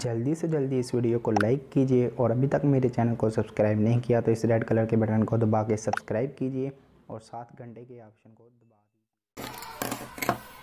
जल्दी से जल्दी इस वीडियो को लाइक कीजिए और अभी तक मेरे चैनल को सब्सक्राइब नहीं किया तो इस रेड कलर के बटन को दबा के सब्सक्राइब कीजिए और सात घंटे के ऑप्शन को दबा दीजिए